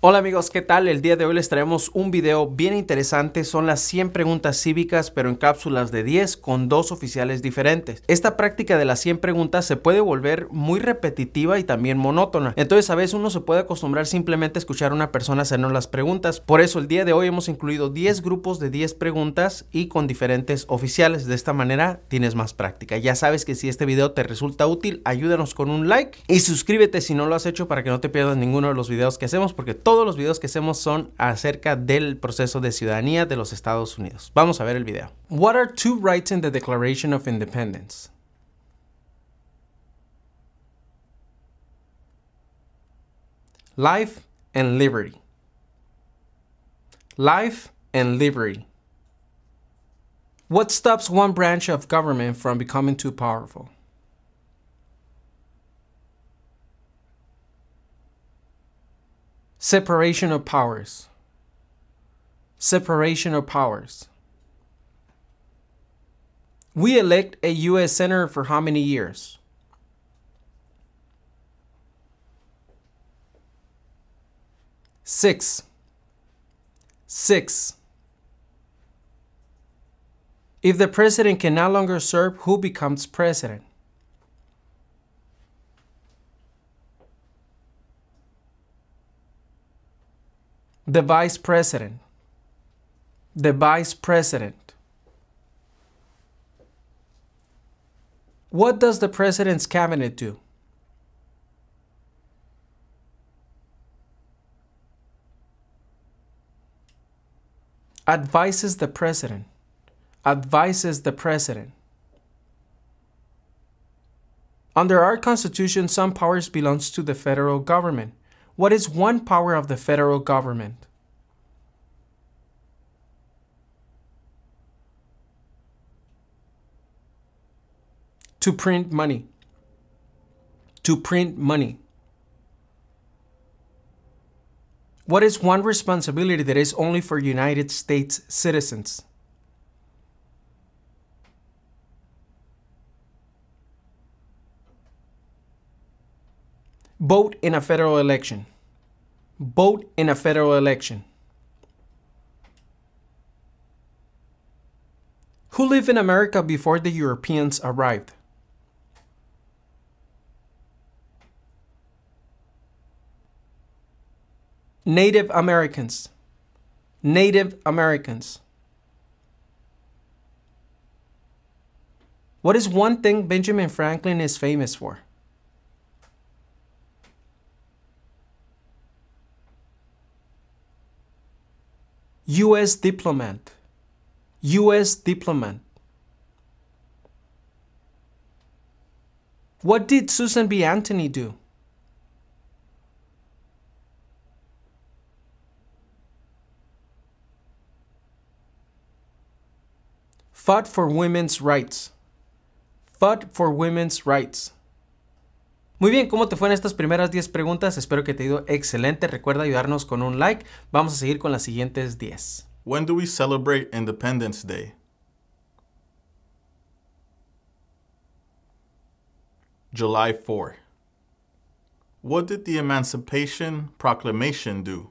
Hola amigos, ¿qué tal? El día de hoy les traemos un video bien interesante, son las 100 preguntas cívicas pero en cápsulas de 10 con dos oficiales diferentes. Esta práctica de las 100 preguntas se puede volver muy repetitiva y también monótona, entonces a veces uno se puede acostumbrar simplemente a escuchar a una persona hacernos las preguntas, por eso el día de hoy hemos incluido 10 grupos de 10 preguntas y con diferentes oficiales, de esta manera tienes más práctica. Ya sabes que si este video te resulta útil, ayúdanos con un like y suscríbete si no lo has hecho para que no te pierdas ninguno de los videos que hacemos porque todos los videos que hacemos son acerca del proceso de ciudadanía de los Estados Unidos. Vamos a ver el video. What are two rights in the Declaration of Independence? Life and liberty. Life and liberty. What stops one branch of government from becoming too powerful? Separation of powers. Separation of powers. We elect a U.S. Senator for how many years? Six. Six. If the president can no longer serve, who becomes president? the vice president, the vice president. What does the president's cabinet do? Advises the president, advises the president. Under our Constitution, some powers belongs to the federal government. What is one power of the federal government? to print money. To print money. What is one responsibility that is only for United States citizens? Vote in a federal election. Vote in a federal election. Who lived in America before the Europeans arrived? Native Americans. Native Americans. What is one thing Benjamin Franklin is famous for? U.S. diplomat. U.S. diplomat. What did Susan B. Anthony do? fought for women's rights. Fought for women's rights. Muy bien, ¿cómo te fueron estas primeras 10 preguntas? Espero que te ha ido excelente. Recuerda ayudarnos con un like. Vamos a seguir con las siguientes 10. When do we celebrate Independence Day? July 4. What did the Emancipation Proclamation do?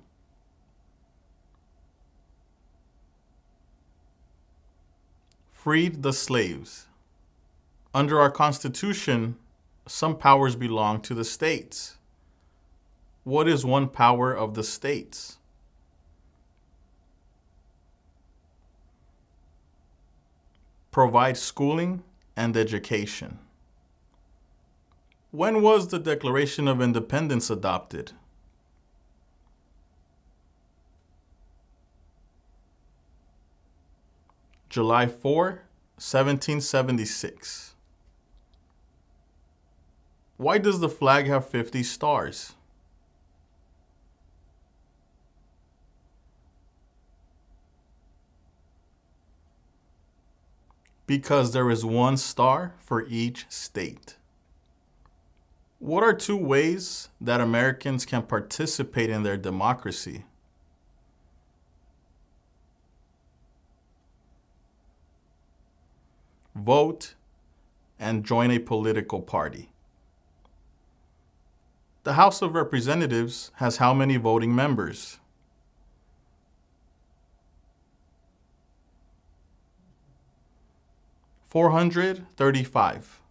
freed the slaves. Under our Constitution, some powers belong to the states. What is one power of the states? Provide schooling and education. When was the Declaration of Independence adopted? July 4, 1776. Why does the flag have 50 stars? Because there is one star for each state. What are two ways that Americans can participate in their democracy? vote, and join a political party. The House of Representatives has how many voting members? Four hundred thirty-five.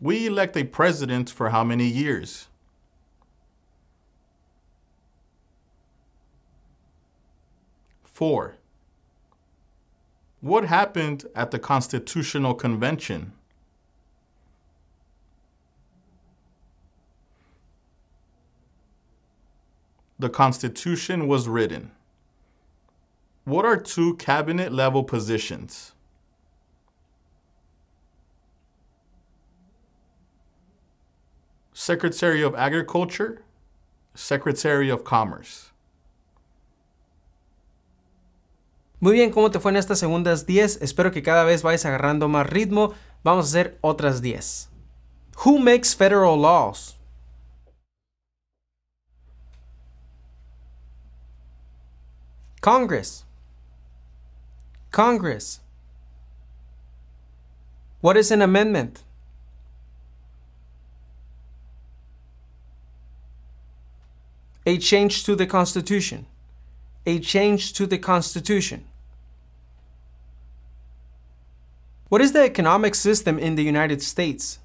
We elect a president for how many years? Four. What happened at the Constitutional Convention? The Constitution was written. What are two cabinet level positions? Secretary of Agriculture, Secretary of Commerce. Muy bien, ¿cómo te fue en estas segundas 10? Espero que cada vez vayas agarrando más ritmo. Vamos a hacer otras 10. Who makes federal laws? Congress. Congress. What is an amendment? A change to the Constitution. A change to the Constitution. What is the economic system in the United States?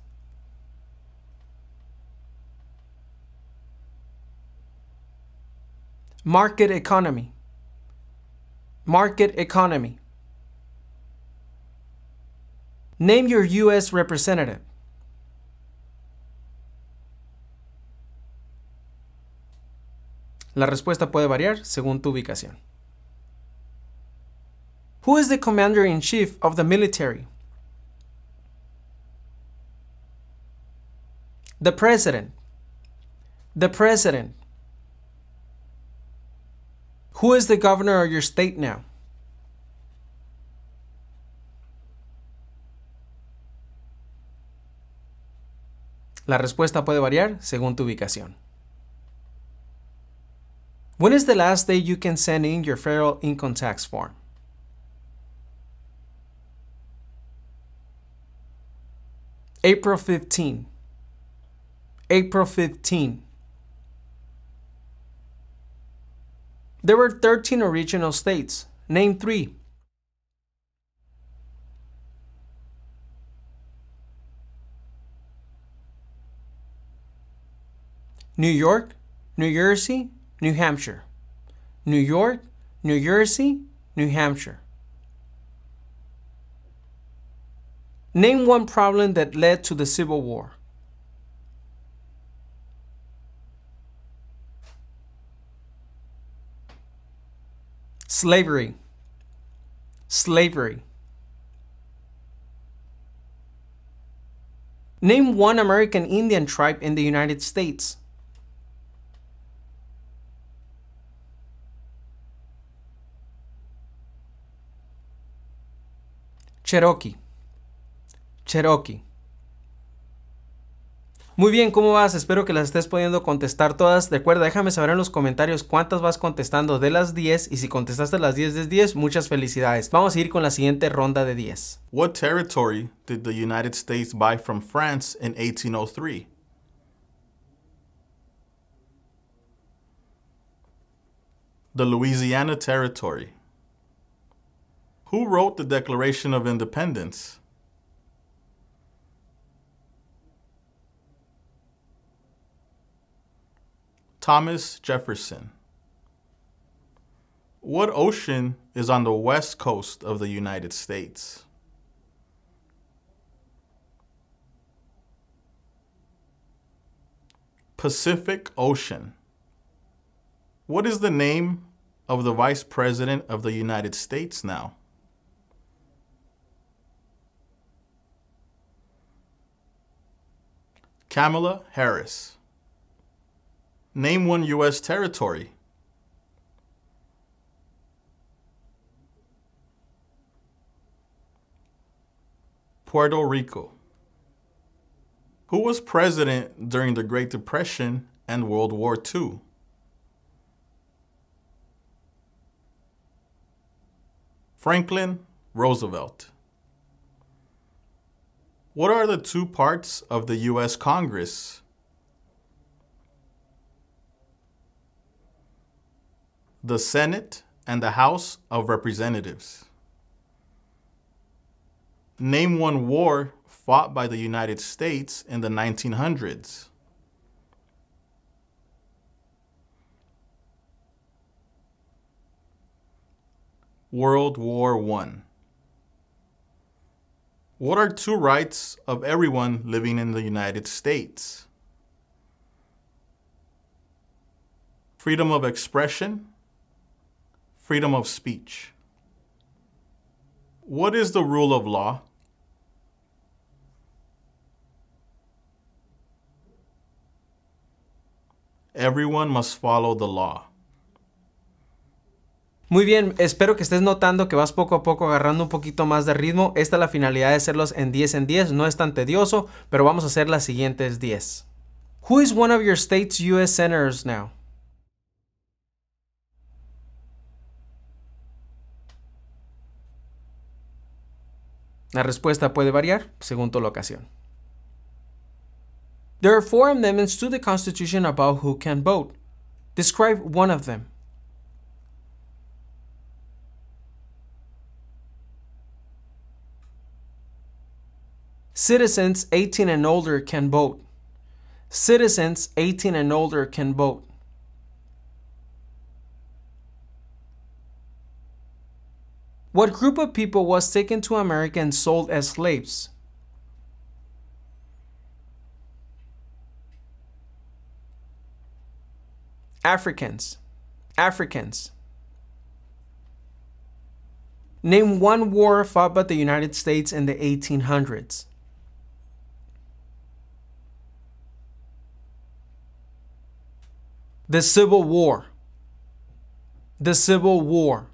Market economy. Market economy. Name your U.S. representative. La respuesta puede variar según tu ubicación. Who is the commander in chief of the military? The president. The president. Who is the governor of your state now? La respuesta puede variar según tu ubicación. When is the last day you can send in your federal income tax form? April 15. April 15. There were 13 original states. Name three. New York, New Jersey, New Hampshire. New York, New Jersey, New Hampshire. Name one problem that led to the Civil War. slavery, slavery. Name one American Indian tribe in the United States. Cherokee, Cherokee. Muy bien, ¿cómo vas? Espero que las estés pudiendo contestar todas. Recuerda, déjame saber en los comentarios cuántas vas contestando de las 10 y si contestaste las 10 de 10, muchas felicidades. Vamos a ir con la siguiente ronda de 10. What territory did the United States buy from France in 1803? The Louisiana Territory. Who wrote the Declaration of Independence? Thomas Jefferson. What ocean is on the west coast of the United States? Pacific Ocean. What is the name of the Vice President of the United States now? Kamala Harris. Name one U.S. territory. Puerto Rico. Who was president during the Great Depression and World War II? Franklin Roosevelt. What are the two parts of the U.S. Congress? the Senate, and the House of Representatives. Name one war fought by the United States in the 1900s. World War I. What are two rights of everyone living in the United States? Freedom of expression freedom of speech. What is the rule of law? Everyone must follow the law. Muy bien, espero que estés notando que vas poco a poco agarrando un poquito más de ritmo. Esta es la finalidad de hacerlos en 10 en 10, no es tan tedioso, pero vamos a hacer las siguientes 10. Who is one of your state's US senators now? La respuesta puede variar según tu locación. There are four amendments to the Constitution about who can vote. Describe one of them. Citizens 18 and older can vote. Citizens 18 and older can vote. What group of people was taken to America and sold as slaves? Africans. Africans. Name one war fought by the United States in the 1800s. The Civil War. The Civil War.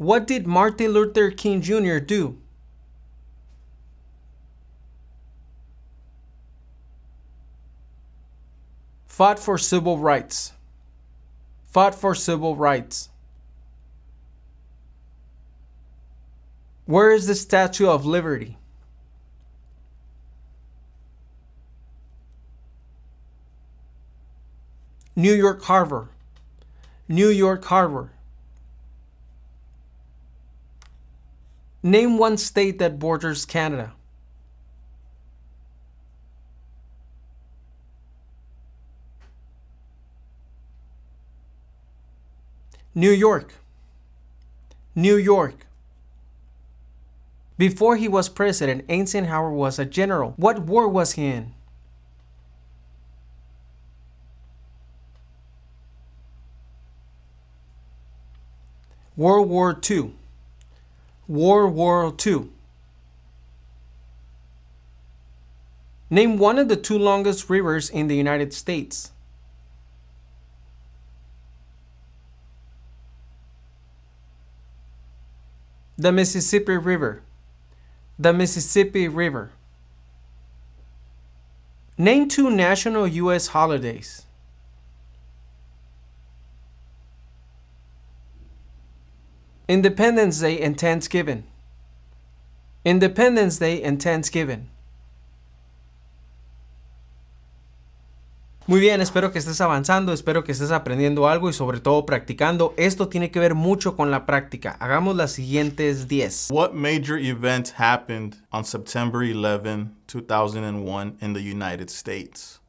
What did Martin Luther King Jr. do? Fought for civil rights. Fought for civil rights. Where is the Statue of Liberty? New York Harbor. New York Harbor. Name one state that borders Canada. New York. New York. Before he was president, Eisenhower was a general. What war was he in? World War II. War War II. Name one of the two longest rivers in the United States. The Mississippi River. The Mississippi River. Name two national U.S. holidays. Independence Day and Thanksgiving. Independence Day and Thanksgiving. Muy bien, espero que estés avanzando, espero que estés aprendiendo algo y sobre todo practicando. Esto tiene que ver mucho con la práctica. Hagamos las siguientes 10. What major event happened on September 11, 2001 in the United States?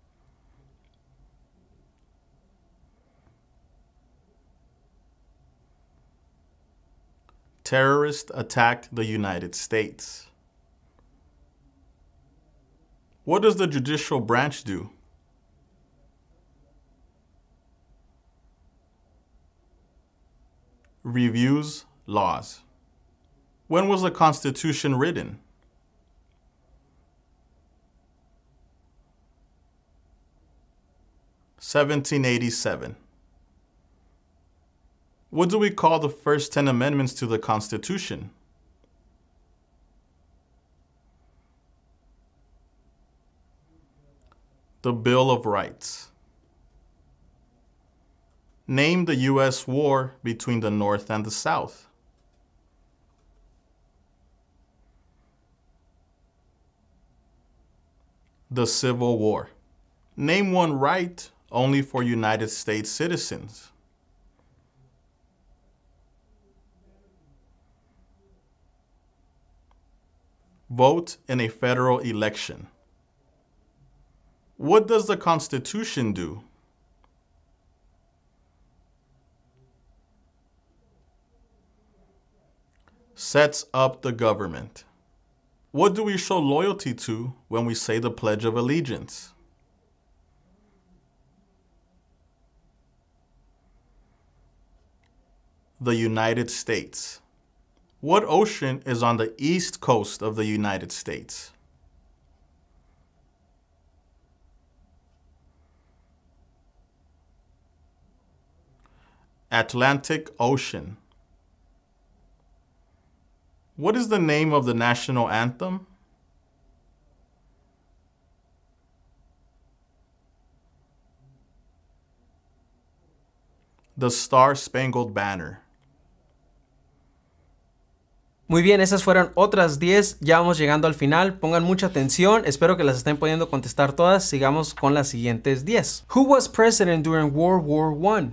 terrorists attacked the United States. What does the judicial branch do? Reviews laws. When was the Constitution written? Seventeen eighty seven. What do we call the first 10 amendments to the Constitution? The Bill of Rights. Name the U.S. war between the North and the South. The Civil War. Name one right only for United States citizens. vote in a federal election. What does the Constitution do? Sets up the government. What do we show loyalty to when we say the Pledge of Allegiance? The United States. What ocean is on the east coast of the United States? Atlantic Ocean. What is the name of the national anthem? The Star Spangled Banner. Muy bien, esas fueron otras 10. Ya vamos llegando al final. Pongan mucha atención. Espero que las estén pudiendo contestar todas. Sigamos con las siguientes 10. Who was president during World War I?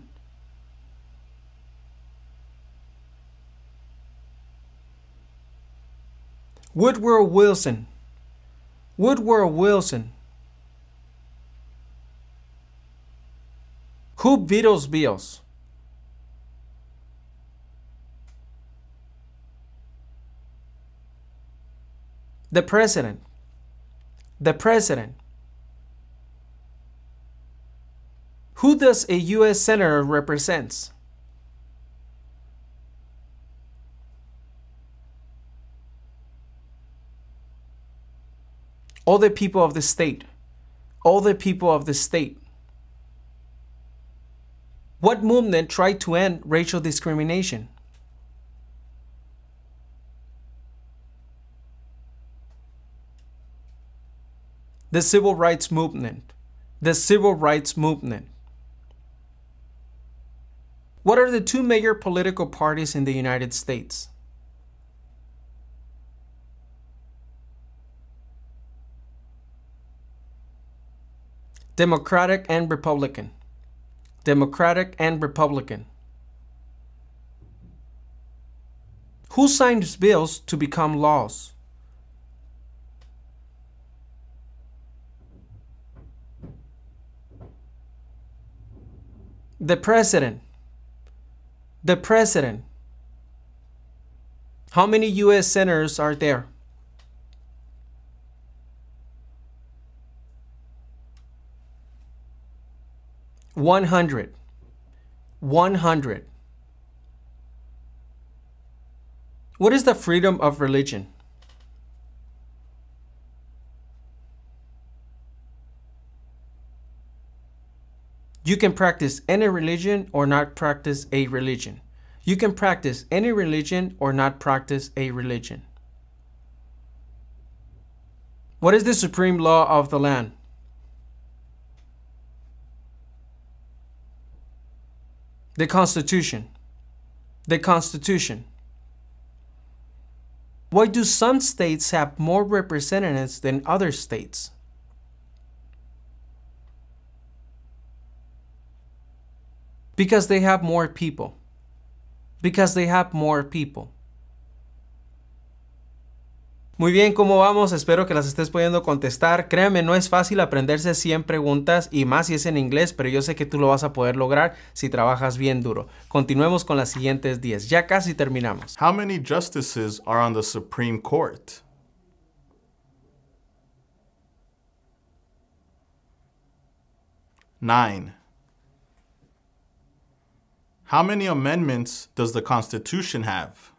Woodrow Wilson. Woodrow Wilson. Who Beatles Bills? The president. The president. Who does a U.S. senator represents? All the people of the state. All the people of the state. What movement tried to end racial discrimination? The civil rights movement. The civil rights movement. What are the two major political parties in the United States? Democratic and Republican. Democratic and Republican. Who signs bills to become laws? The president. The president. How many U.S. senators are there? One hundred. One hundred. What is the freedom of religion? You can practice any religion or not practice a religion. You can practice any religion or not practice a religion. What is the supreme law of the land? The Constitution. The Constitution. Why do some states have more representatives than other states? Because they have more people. Because they have more people. Muy bien, ¿cómo vamos? Espero que las estés pudiendo contestar. Créanme, no es fácil aprenderse 100 preguntas y más si es en inglés, pero yo sé que tú lo vas a poder lograr si trabajas bien duro. Continuemos con las siguientes 10. Ya casi terminamos. How many justices are on the Supreme Court? Nine. How many amendments does the Constitution have?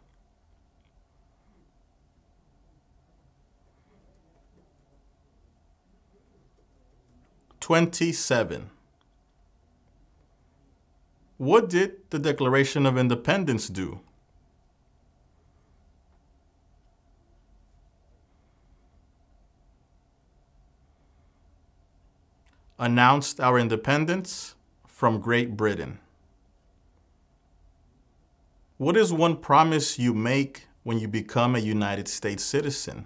Twenty-seven. What did the Declaration of Independence do? announced our independence from Great Britain. What is one promise you make when you become a United States citizen?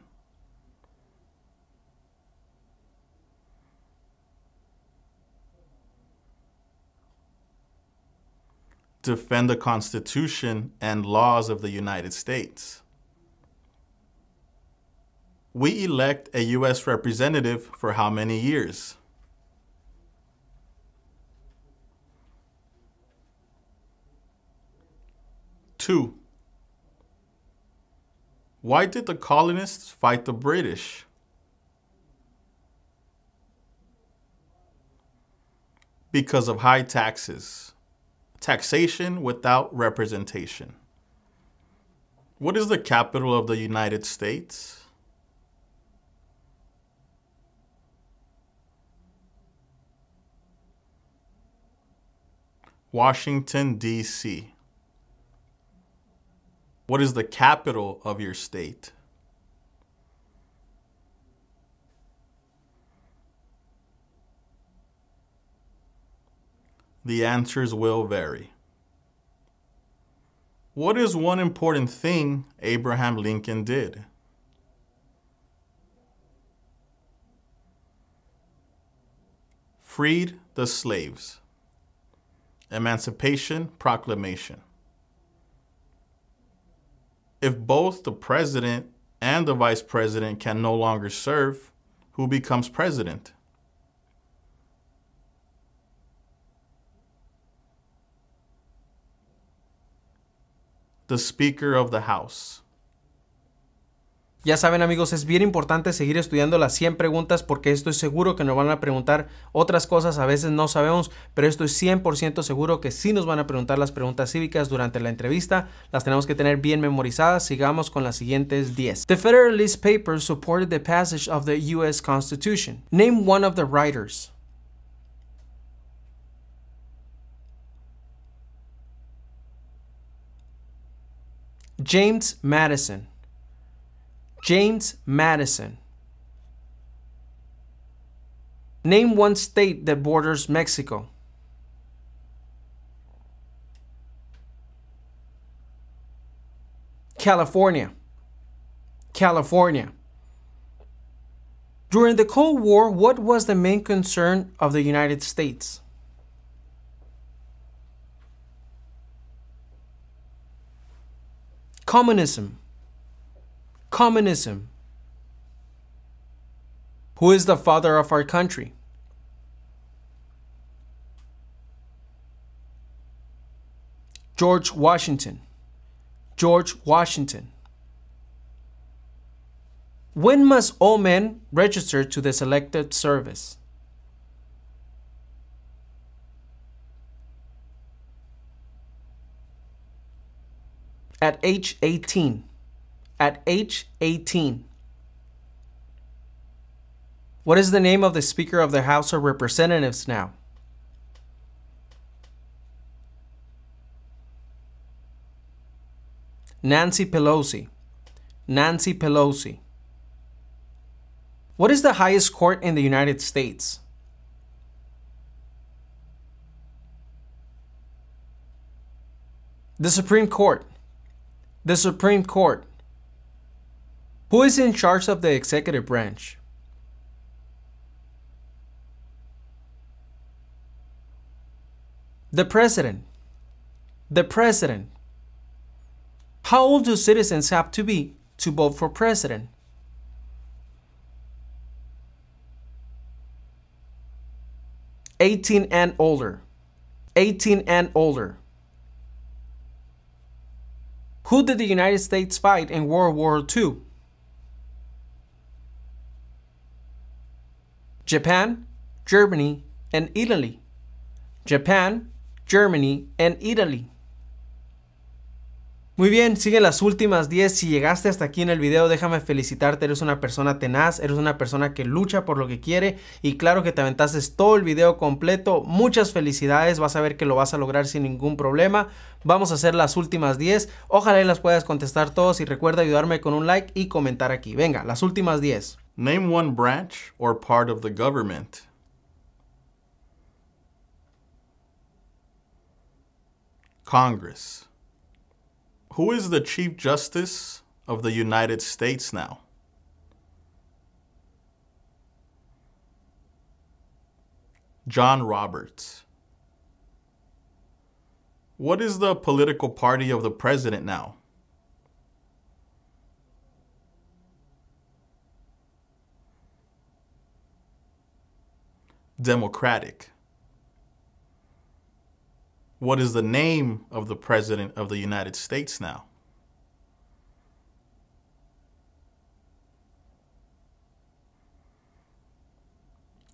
Defend the Constitution and laws of the United States. We elect a U.S. representative for how many years? 2. Why did the colonists fight the British? Because of high taxes. Taxation without representation. What is the capital of the United States? Washington, D.C. What is the capital of your state? The answers will vary. What is one important thing Abraham Lincoln did? Freed the slaves. Emancipation Proclamation. If both the president and the vice president can no longer serve, who becomes president? The Speaker of the House. Ya saben amigos, es bien importante seguir estudiando las 100 preguntas porque estoy seguro que nos van a preguntar otras cosas, a veces no sabemos, pero esto estoy 100% seguro que sí nos van a preguntar las preguntas cívicas durante la entrevista, las tenemos que tener bien memorizadas, sigamos con las siguientes 10. The Federalist Papers supported the passage of the US Constitution. Name one of the writers. James Madison. James Madison. Name one state that borders Mexico. California. California. During the Cold War, what was the main concern of the United States? Communism communism. Who is the father of our country? George Washington. George Washington. When must all men register to the selected service? At age 18 at age 18. What is the name of the Speaker of the House of Representatives now? Nancy Pelosi. Nancy Pelosi. What is the highest court in the United States? The Supreme Court. The Supreme Court. Who is in charge of the executive branch? The president. The president. How old do citizens have to be to vote for president? Eighteen and older. Eighteen and older. Who did the United States fight in World War II? Japan, Germany, and Italy. Japan, Germany, and Italy. Muy bien, siguen las últimas 10. Si llegaste hasta aquí en el video, déjame felicitarte. Eres una persona tenaz, eres una persona que lucha por lo que quiere y claro que te aventaste todo el video completo. Muchas felicidades, vas a ver que lo vas a lograr sin ningún problema. Vamos a hacer las últimas 10. Ojalá las puedas contestar todos y recuerda ayudarme con un like y comentar aquí. Venga, las últimas 10. Name one branch or part of the government. Congress. Who is the Chief Justice of the United States now? John Roberts. What is the political party of the president now? democratic? What is the name of the President of the United States now?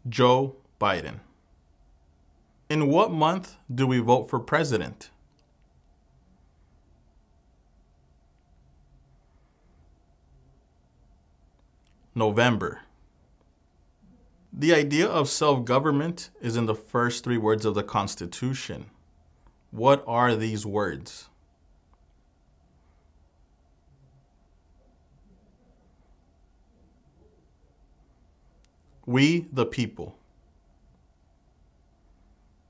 Joe Biden. In what month do we vote for president? November. The idea of self-government is in the first three words of the Constitution. What are these words? We the people.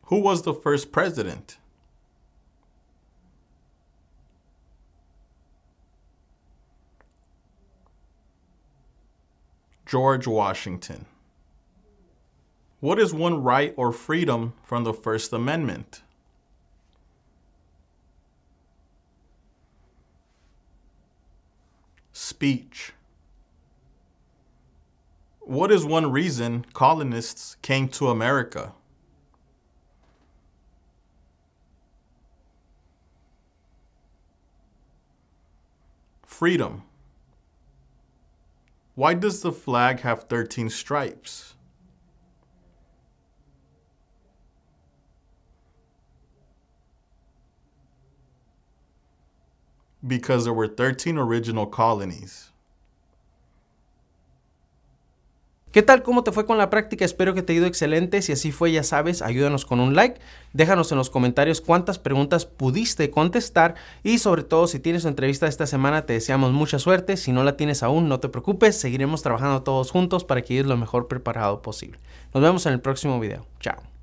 Who was the first president? George Washington. What is one right or freedom from the First Amendment? Speech. What is one reason colonists came to America? Freedom. Why does the flag have 13 stripes? because there were 13 original colonies. ¿Qué tal? ¿Cómo te fue con la práctica? Espero que te haya ido excelente. Si así fue, ya sabes, ayúdanos con un like. Déjanos en los comentarios cuántas preguntas pudiste contestar y sobre todo si tienes entrevista esta semana, te deseamos mucha suerte. Si no la tienes aún, no te preocupes, seguiremos trabajando todos juntos para que ir lo mejor preparado posible. Nos vemos en el próximo video. Chao.